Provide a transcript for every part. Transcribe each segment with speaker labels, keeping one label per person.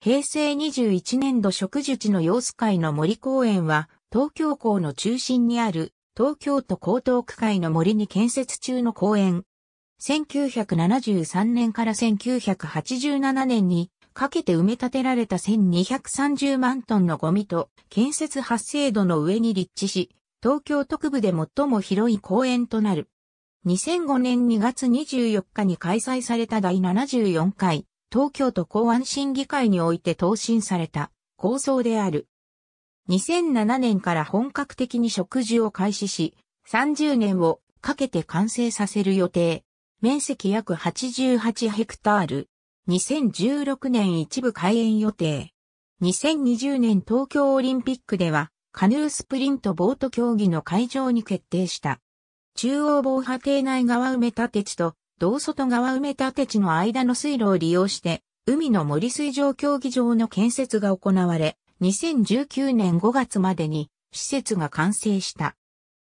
Speaker 1: 平成21年度植樹地の様子会の森公園は、東京港の中心にある東京都江東区会の森に建設中の公園。1973年から1987年にかけて埋め立てられた1230万トンのゴミと建設発生度の上に立地し、東京特部で最も広い公園となる。2005年2月24日に開催された第74回東京都公安審議会において答申された構想である。2007年から本格的に植樹を開始し、30年をかけて完成させる予定。面積約88ヘクタール。2016年一部開園予定。2020年東京オリンピックでは、カヌースプリントボート競技の会場に決定した。中央防波堤内側埋め立て地と道外側埋め立て地の間の水路を利用して、海の森水上競技場の建設が行われ、2019年5月までに施設が完成した。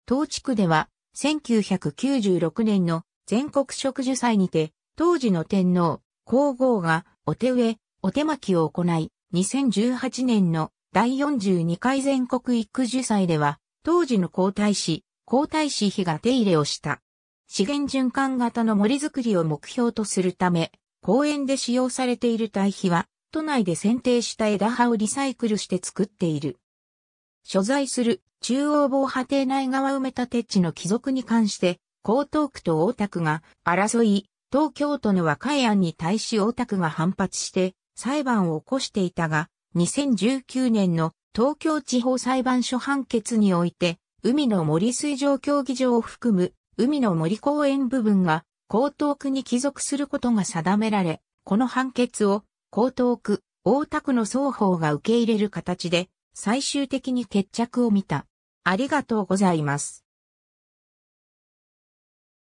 Speaker 1: 当地区では、1996年の全国植樹祭にて、当時の天皇、皇后がお手植え、お手巻きを行い、2018年の第42回全国育樹祭では、当時の皇太子、皇太子妃が手入れをした。資源循環型の森づくりを目標とするため、公園で使用されている堆肥は、都内で選定した枝葉をリサイクルして作っている。所在する中央防波堤内側埋め立て地の帰属に関して、江東区と大田区が争い、東京都の和解案に対し大田区が反発して裁判を起こしていたが、2019年の東京地方裁判所判決において、海の森水上競技場を含む海の森公園部分が江東区に帰属することが定められ、この判決を江東区、大田区の双方が受け入れる形で最終的に決着を見た。ありがとうございます。